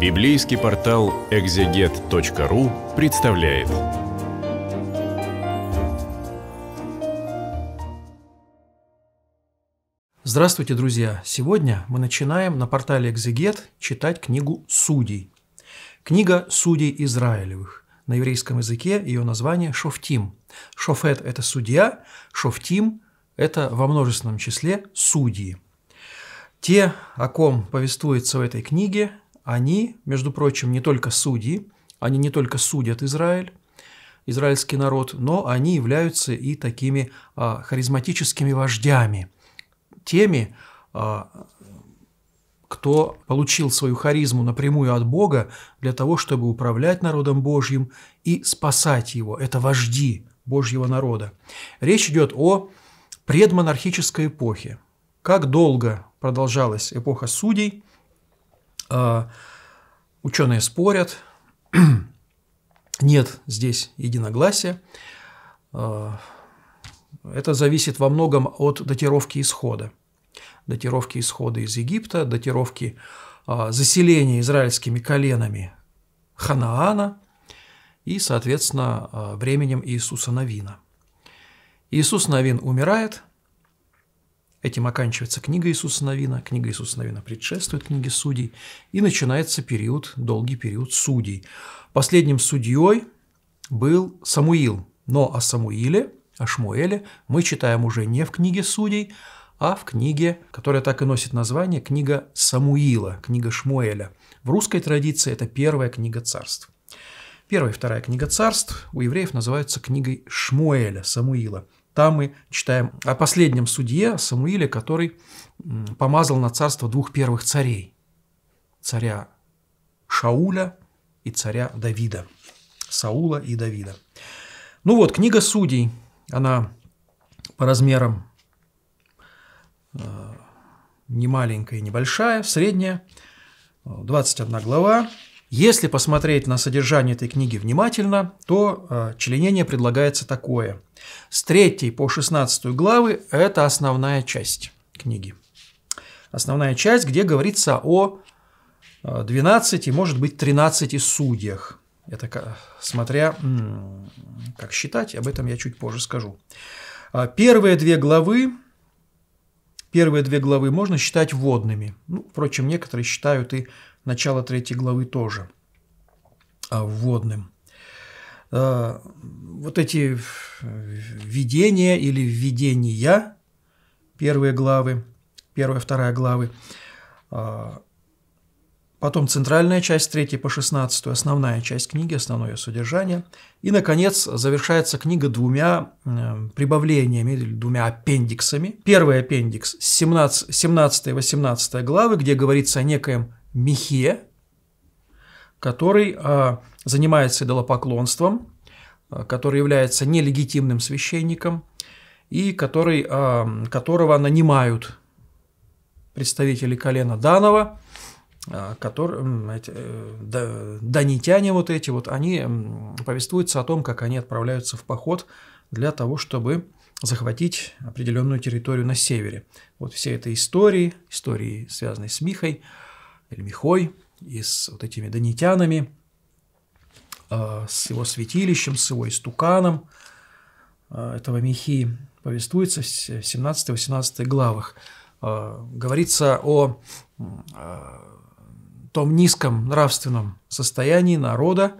Библейский портал экзегет.ру представляет. Здравствуйте, друзья! Сегодня мы начинаем на портале Экзегет читать книгу «Судей». Книга «Судей Израилевых». На еврейском языке ее название «Шофтим». Шофет – это судья, шофтим – это во множественном числе судьи. Те, о ком повествуется в этой книге, они, между прочим, не только судьи, они не только судят Израиль, израильский народ, но они являются и такими а, харизматическими вождями, теми, а, кто получил свою харизму напрямую от Бога для того, чтобы управлять народом Божьим и спасать его. Это вожди Божьего народа. Речь идет о предмонархической эпохе. Как долго продолжалась эпоха судей – а, ученые спорят, нет здесь единогласия. А, это зависит во многом от датировки исхода. Датировки исхода из Египта, датировки а, заселения израильскими коленами Ханаана и, соответственно, временем Иисуса Навина. Иисус Навин умирает – Этим оканчивается книга Иисуса Новина, книга Иисуса Новина предшествует книге судей, и начинается период, долгий период судей. Последним судьей был Самуил, но о Самуиле, о Шмуэле мы читаем уже не в книге судей, а в книге, которая так и носит название, книга Самуила, книга Шмуэля. В русской традиции это первая книга царств. Первая и вторая книга царств у евреев называются книгой Шмуэля, Самуила. Там мы читаем о последнем судье Самуиле, который помазал на царство двух первых царей. Царя Шауля и царя Давида. Саула и Давида. Ну вот, книга судей, она по размерам э, не маленькая, не большая, средняя, 21 э, глава, если посмотреть на содержание этой книги внимательно, то э, членение предлагается такое. С 3 по 16 главы – это основная часть книги. Основная часть, где говорится о 12, э, может быть, 13 судьях. Это смотря как считать, об этом я чуть позже скажу. Э, первые две главы первые две главы можно считать водными. Ну, впрочем, некоторые считают и начало третьей главы тоже а, вводным. А, вот эти видения или видения, первые главы, первая, вторая главы, а, потом центральная часть 3 по шестнадцатую основная часть книги, основное ее содержание, и, наконец, завершается книга двумя прибавлениями, или двумя аппендиксами. Первый аппендикс – 17-18 главы, где говорится о некоем Михе, который а, занимается идолопоклонством, а, который является нелегитимным священником и который, а, которого нанимают представители колена Данова, которые, э, вот эти, вот они повествуются о том, как они отправляются в поход для того, чтобы захватить определенную территорию на севере. Вот все эти истории, истории, связанные с Михой – Эльмихой и с вот этими донитянами, а, с его святилищем, с его истуканом а, этого Михи повествуется в 17-18 главах. А, говорится о том низком нравственном состоянии народа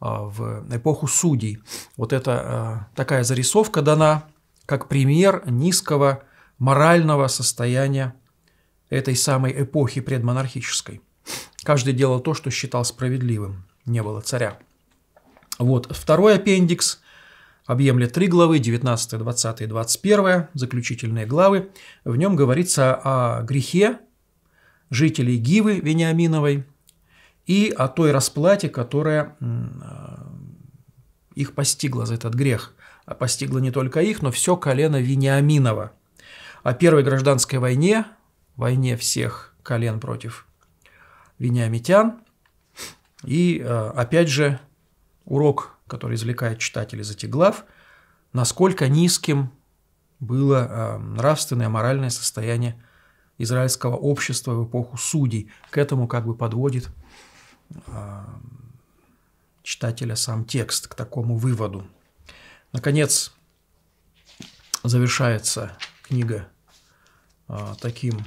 в эпоху судей. Вот это такая зарисовка дана как пример низкого морального состояния этой самой эпохи предмонархической. Каждый делал то, что считал справедливым. Не было царя. Вот второй аппендикс объемлет три главы, 19, 20 и 21, заключительные главы. В нем говорится о грехе жителей Гивы Вениаминовой и о той расплате, которая их постигла за этот грех. А постигла не только их, но все колено Вениаминова. О Первой гражданской войне войне всех колен против вениамитян. И э, опять же урок, который извлекает читатель из этих глав, насколько низким было э, нравственное, моральное состояние израильского общества в эпоху судей. К этому как бы подводит э, читателя сам текст, к такому выводу. Наконец, завершается книга а, таким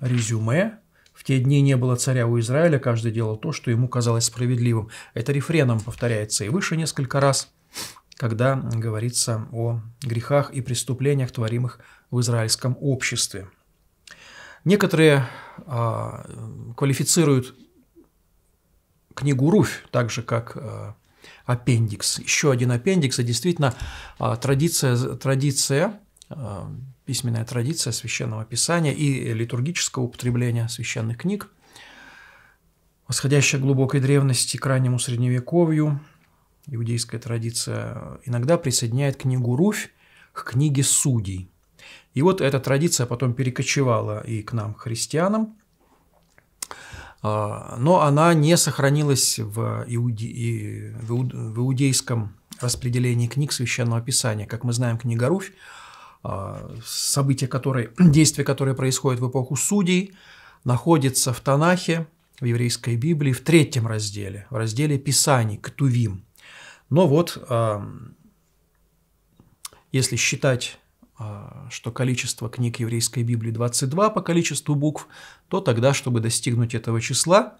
резюме. В те дни не было царя у Израиля, каждый делал то, что ему казалось справедливым. Это рефреном повторяется и выше несколько раз, когда говорится о грехах и преступлениях, творимых в израильском обществе. Некоторые а, квалифицируют книгу Руфь, так же как а, аппендикс. Еще один аппендикс, и действительно а, традиция, традиция а, письменная традиция священного писания и литургического употребления священных книг, восходящая к глубокой древности, к раннему средневековью, иудейская традиция иногда присоединяет книгу Руфь к книге Судей. И вот эта традиция потом перекочевала и к нам, христианам, а, но она не сохранилась в, иуде... в иудейском распределении книг Священного Писания. Как мы знаем, книга Руфь а, события, которые, действия, которые происходят в эпоху судей, находится в Танахе, в еврейской Библии, в третьем разделе, в разделе Писаний, Ктувим. Но вот, а, если считать, а, что количество книг еврейской Библии 22 по количеству букв, то тогда, чтобы достигнуть этого числа,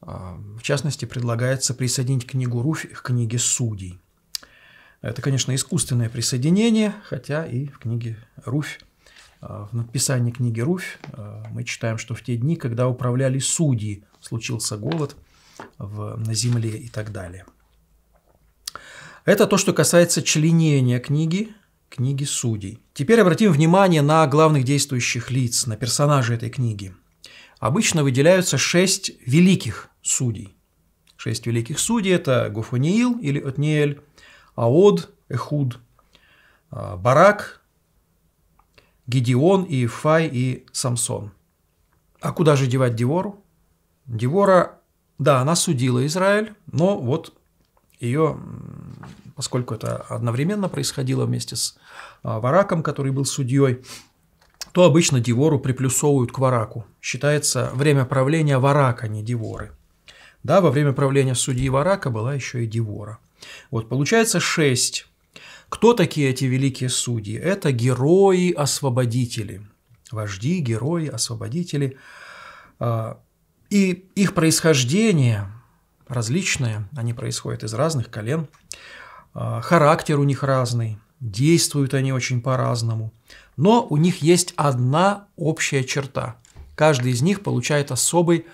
в частности, предлагается присоединить книгу Руфь к книге Судей – это, конечно, искусственное присоединение, хотя и в книге «Руфь», а, в написании книги «Руфь» а, мы читаем, что в те дни, когда управляли судьи, случился голод в, на земле и так далее. Это то, что касается членения книги, книги судей. Теперь обратим внимание на главных действующих лиц, на персонажей этой книги. Обычно выделяются шесть великих судей. Шесть великих судей – это Гофуниил или Отниэль, Аод, Эхуд, а, Барак, Гедеон, и Фай и Самсон. А куда же девать Девору? Девора, да, она судила Израиль, но вот ее, поскольку это одновременно происходило вместе с а, Вараком, который был судьей, то обычно Девору приплюсовывают к Вараку. Считается время правления Варака, не Деворы. Да, во время правления судьи Варака была еще и Девора – вот получается 6. Кто такие эти великие судьи? Это герои-освободители, вожди, герои-освободители. А, и их происхождение различное, они происходят из разных колен, а, характер у них разный, действуют они очень по-разному, но у них есть одна общая черта. Каждый из них получает особый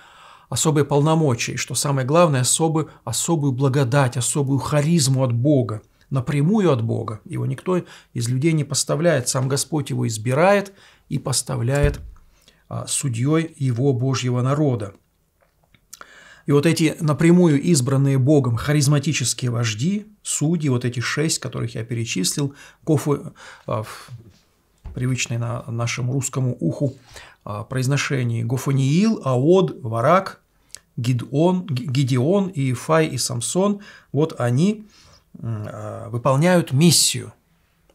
особые полномочия, и, что самое главное, особую, особую благодать, особую харизму от Бога, напрямую от Бога. Его никто из людей не поставляет, сам Господь его избирает и поставляет а, судьей его Божьего народа. И вот эти напрямую избранные Богом харизматические вожди, судьи, вот эти шесть, которых я перечислил, кофы, а, привычный на нашему русскому уху произношении Гофониил, Аод, Варак, Гидон, Гидеон и Фай и Самсон, вот они э, выполняют миссию,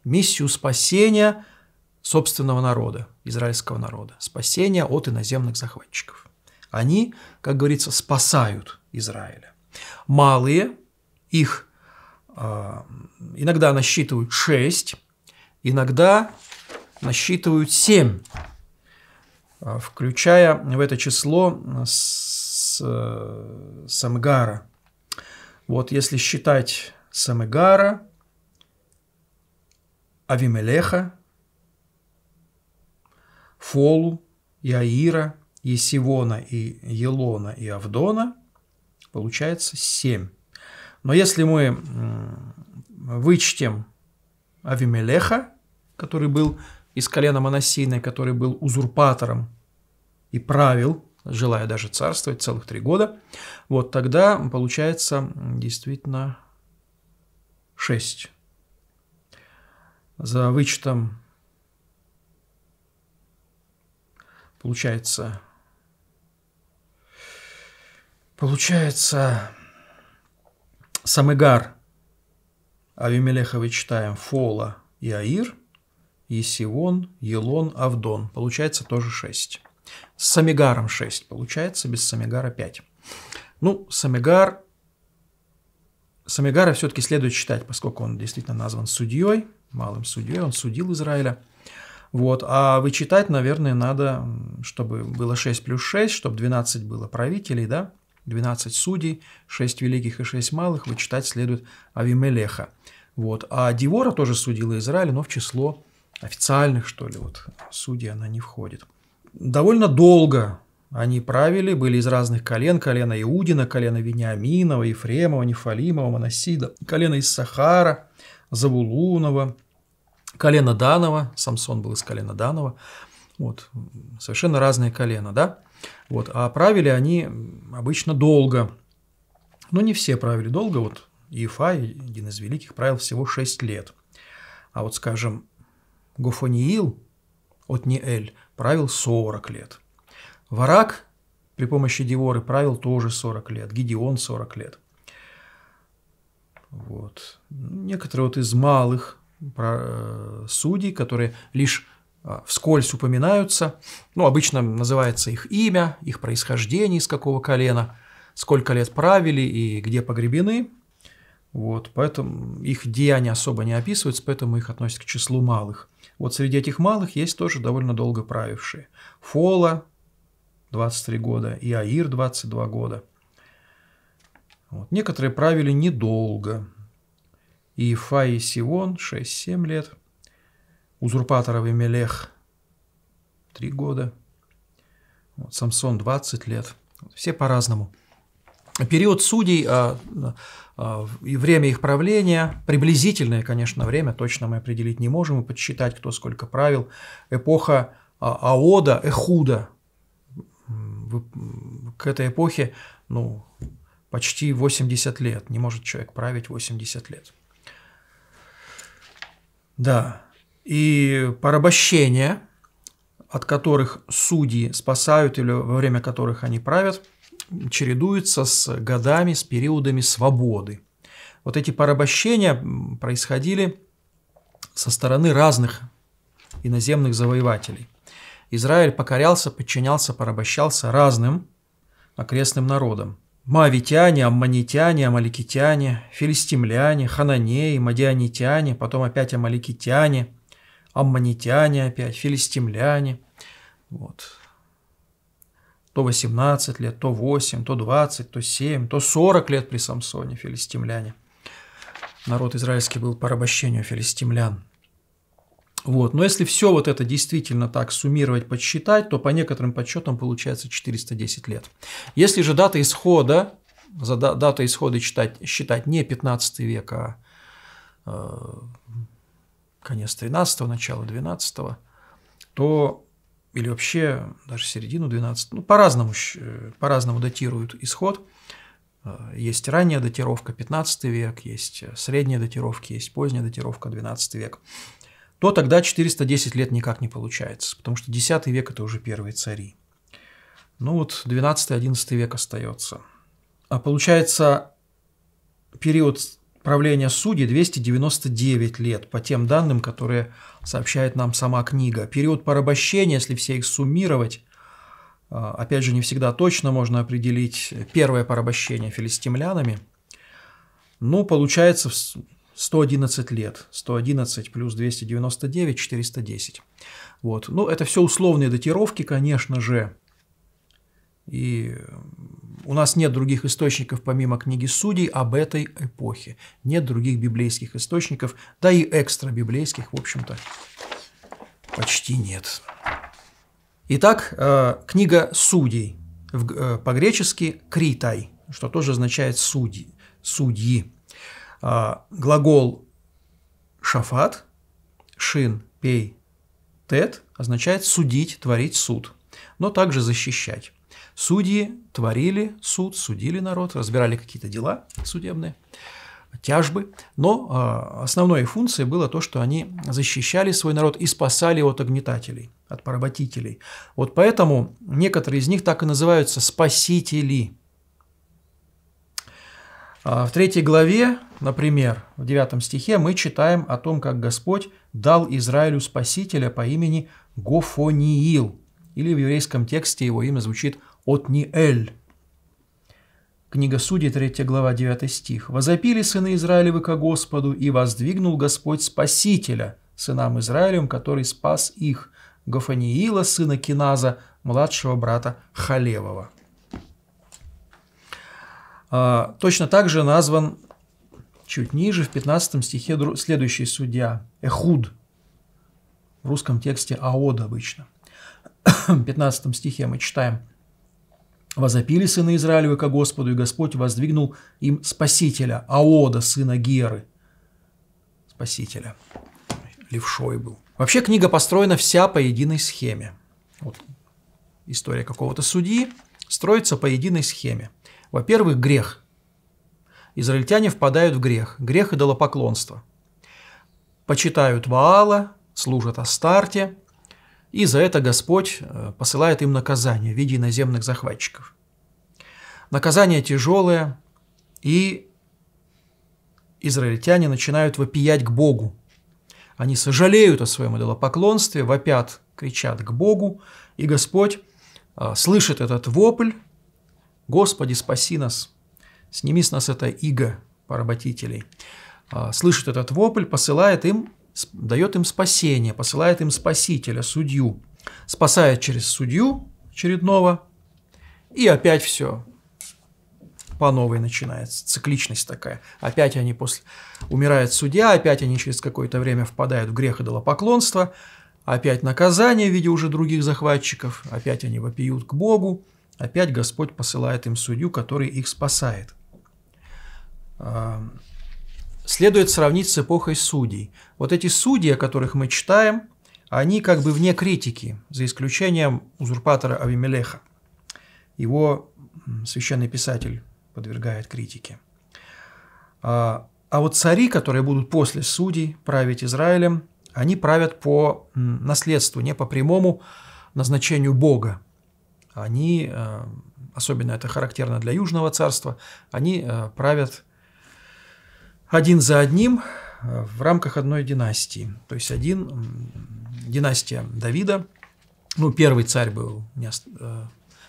миссию спасения собственного народа, израильского народа, спасения от иноземных захватчиков. Они, как говорится, спасают Израиля. Малые, их э, иногда насчитывают шесть, иногда насчитывают семь. А, включая в это число а, с, э, Самгара. Вот если считать Самгара, Авимелеха, Фолу, Яира, Есивона и Елона и Авдона, получается 7. Но если мы вычтем Авимелеха, который был из колена Моносейной, который был узурпатором и правил, желая даже царствовать целых три года, вот тогда получается действительно шесть. За вычетом получается получается Самыгар, Авимелеха вычитаем Фола и Аир – Есион, Елон, Авдон. Получается тоже 6. С Самигаром 6 получается, без Самигара 5. Ну, Самигар... Самигара все-таки следует считать, поскольку он действительно назван судьей, малым судьей, он судил Израиля. Вот. А вычитать, наверное, надо, чтобы было 6 плюс 6, чтобы 12 было правителей, да? 12 судей, 6 великих и 6 малых, вычитать следует Авимелеха. Вот. А Дивора тоже судила Израиль, но в число официальных, что ли, вот судей она не входит. Довольно долго они правили, были из разных колен, колено Иудина, колено Вениаминова, Ефремова, Нефалимова, Моносида, колено из Сахара, Забулунова, колено Данова, Самсон был из колена Данова, вот, совершенно разные колена, да, вот, а правили они обычно долго, но не все правили долго, вот Иефай, один из великих, правил всего 6 лет, а вот, скажем, Гофониил Отниэль правил 40 лет. Варак при помощи Диворы правил тоже 40 лет, Гедеон 40 лет. Вот. Некоторые вот из малых э, судей, которые лишь э, вскользь упоминаются, ну, обычно называется их имя, их происхождение, из какого колена, сколько лет правили и где погребены. Вот, поэтому их деяния особо не описываются, поэтому их относят к числу малых. Вот среди этих малых есть тоже довольно долго правившие. Фола 23 года и Аир 22 года. Вот. Некоторые правили недолго. И Фа и Сион 6-7 лет. Узурпаторов и Мелех 3 года. Вот, Самсон 20 лет. Все по-разному. Период судей а, а, и время их правления, приблизительное, конечно, время, точно мы определить не можем и подсчитать, кто сколько правил. Эпоха а, Аода, Эхуда. К этой эпохе ну, почти 80 лет. Не может человек править 80 лет. Да. И порабощения от которых судьи спасают или во время которых они правят, чередуется с годами, с периодами свободы. Вот эти порабощения происходили со стороны разных иноземных завоевателей. Израиль покорялся, подчинялся, порабощался разным окрестным народам. мавитяне, аммонитяне, амаликитяне, филистимляне, хананеи, мадианитяне, потом опять амаликитяне, аммонитяне опять, филистимляне. Вот. То 18 лет, то 8, то 20, то 7, то 40 лет при Самсоне филистимляне. Народ израильский был по порабощению филистимлян. Вот. Но если все вот это действительно так суммировать, подсчитать, то по некоторым подсчетам получается 410 лет. Если же дата исхода, за дата исхода считать, считать не 15 век, а э, конец 13-го, начало 12-го, то или вообще даже середину 12, ну, по-разному, э, по-разному датируют исход. Э, есть ранняя датировка 15 век, есть э, средняя датировка, есть поздняя датировка 12 век. То тогда 410 лет никак не получается, потому что 10 век – это уже первые цари. Ну вот 12-11 век остается. А получается период правления судей 299 лет, по тем данным, которые сообщает нам сама книга. Период порабощения, если все их суммировать, а, опять же, не всегда точно можно определить первое порабощение филистимлянами, ну, получается 111 лет. 111 плюс 299, 410. Вот. Ну, это все условные датировки, конечно же. И у нас нет других источников, помимо книги Судей, об этой эпохе. Нет других библейских источников, да и экстра библейских, в общем-то, почти нет. Итак, э, книга Судей, э, по-гречески «критай», что тоже означает «судьи». судьи. Э, глагол «шафат», «шин», «пей», «тет» означает «судить», «творить суд», но также «защищать». Судьи творили суд, судили народ, разбирали какие-то дела судебные, тяжбы. Но а, основной функцией было то, что они защищали свой народ и спасали его от огнетателей, от поработителей. Вот поэтому некоторые из них так и называются «спасители». А, в третьей главе, например, в девятом стихе мы читаем о том, как Господь дал Израилю спасителя по имени Гофониил – или в еврейском тексте его имя звучит «Отниэль». Книга Судей, 3 глава, 9 стих. «Возопили сыны Израилевы ко Господу, и воздвигнул Господь Спасителя сынам Израилем, который спас их, Гофаниила, сына Киназа, младшего брата Халевова». А, точно так же назван чуть ниже, в 15 стихе, следующий судья – Эхуд. В русском тексте Аод обычно. 15 стихе мы читаем. «Возопили сына Израилева ко Господу, и Господь воздвигнул им Спасителя, Аода, сына Геры». Спасителя. Левшой был. Вообще книга построена вся по единой схеме. Вот история какого-то судьи строится по единой схеме. Во-первых, грех. Израильтяне впадают в грех. Грех идолопоклонства. Почитают Ваала, служат Астарте – и за это Господь э, посылает им наказание в виде иноземных захватчиков. Наказание тяжелое, и израильтяне начинают вопиять к Богу. Они сожалеют о своем идолопоклонстве, вопят, кричат к Богу, и Господь э, слышит этот вопль «Господи, спаси нас, сними с нас это иго поработителей». Э, слышит этот вопль, посылает им дает им спасение, посылает им спасителя, судью, спасает через судью очередного, и опять все по новой начинается, цикличность такая. Опять они после... Умирает судья, опять они через какое-то время впадают в грех и идолопоклонства, опять наказание в виде уже других захватчиков, опять они вопиют к Богу, опять Господь посылает им судью, который их спасает следует сравнить с эпохой судей. Вот эти судьи, о которых мы читаем, они как бы вне критики, за исключением узурпатора Авимелеха. Его священный писатель подвергает критике. А, а вот цари, которые будут после судей править Израилем, они правят по наследству, не по прямому назначению Бога. Они, э, особенно это характерно для Южного царства, они э, правят один за одним э, в рамках одной династии. То есть один, династия Давида, ну, первый царь был, не, э,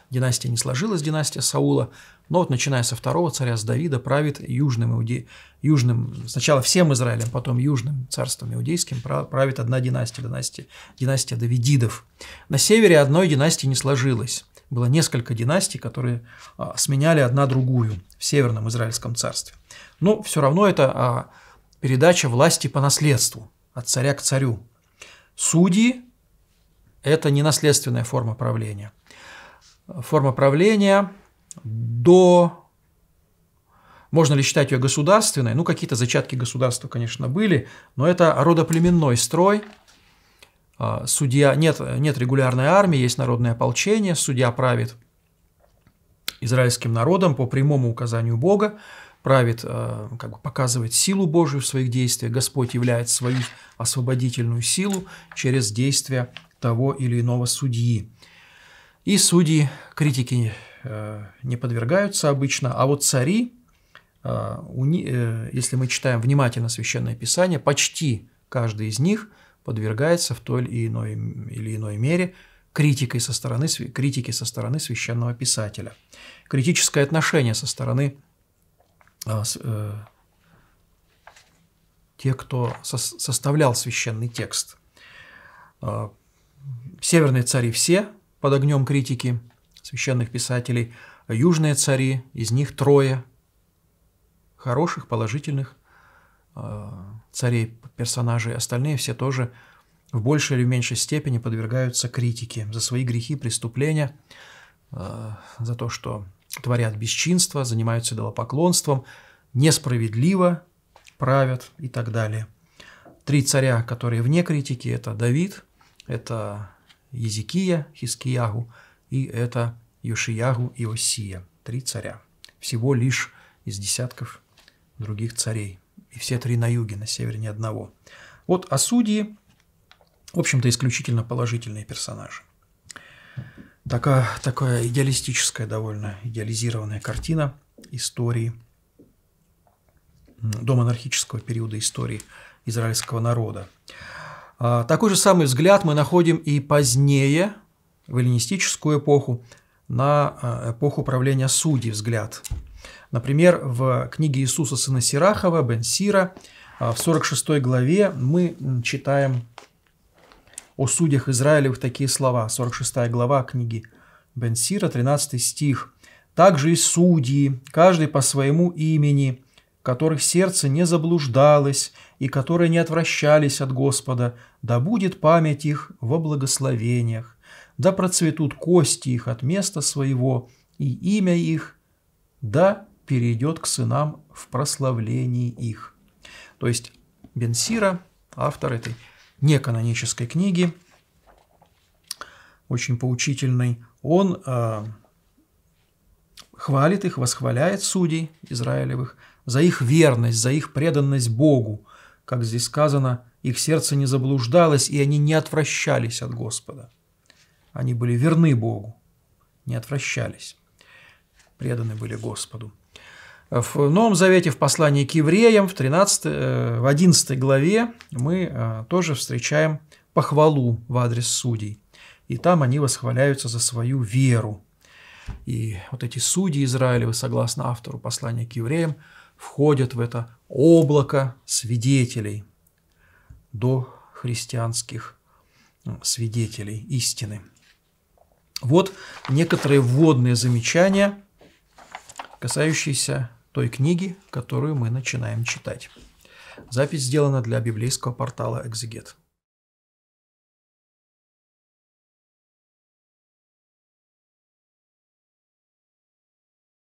династия не сложилась, династия Саула, но вот начиная со второго царя, с Давида, правит южным, иуде, южным сначала всем Израилем, потом южным царством иудейским правит одна династия, династия, династия Давидидов. На севере одной династии не сложилось было несколько династий, которые а, сменяли одна другую в Северном Израильском царстве. Но все равно это а, передача власти по наследству, от царя к царю. Судьи – это не наследственная форма правления. Форма правления до можно ли считать ее государственной? Ну, какие-то зачатки государства, конечно, были, но это родоплеменной строй, а, судья, нет, нет регулярной армии, есть народное ополчение, судья правит израильским народом по прямому указанию Бога, правит, а, как бы показывает силу Божию в своих действиях. Господь являет свою освободительную силу через действия того или иного судьи. И судьи критики э, не подвергаются обычно, а вот цари, э, э, если мы читаем внимательно Священное Писание, почти каждый из них – подвергается в той или иной, или иной мере критикой со стороны, критике со стороны священного писателя. Критическое отношение со стороны а, э, тех, кто со, составлял священный текст. Э, северные цари все под огнем критики священных писателей, а южные цари, из них трое хороших, положительных, э, царей, персонажей, остальные все тоже в большей или меньшей степени подвергаются критике за свои грехи, преступления, э, за то, что творят бесчинство, занимаются идолопоклонством, несправедливо правят и так далее. Три царя, которые вне критики, это Давид, это Езекия, Хискиягу и это Юшиягу и Осия. Три царя. Всего лишь из десятков других царей – и все три на юге, на севере ни одного. Вот о судьи, в общем-то, исключительно положительные персонажи. Такая, такая идеалистическая, довольно идеализированная картина истории, до монархического периода истории израильского народа. А, такой же самый взгляд мы находим и позднее, в эллинистическую эпоху, на а, эпоху правления судей взгляд Например, в книге Иисуса сына Сирахова, Бен Сира, а, в 46 главе мы читаем о судьях Израилевых такие слова. 46 глава книги Бен Сира, 13 стих. «Также и судьи, каждый по своему имени, которых сердце не заблуждалось и которые не отвращались от Господа, да будет память их во благословениях, да процветут кости их от места своего, и имя их да перейдет к сынам в прославлении их. То есть Бенсира, автор этой неканонической книги, очень поучительный, он э, хвалит их, восхваляет судей Израилевых за их верность, за их преданность Богу. Как здесь сказано, их сердце не заблуждалось, и они не отвращались от Господа. Они были верны Богу, не отвращались, преданы были Господу. В Новом Завете, в послании к евреям, в, 13, э, в 11 главе мы э, тоже встречаем похвалу в адрес судей. И там они восхваляются за свою веру. И вот эти судьи Израилевы, согласно автору послания к евреям, входят в это облако свидетелей до христианских свидетелей истины. Вот некоторые вводные замечания – касающийся той книги, которую мы начинаем читать. Запись сделана для библейского портала «Экзегет».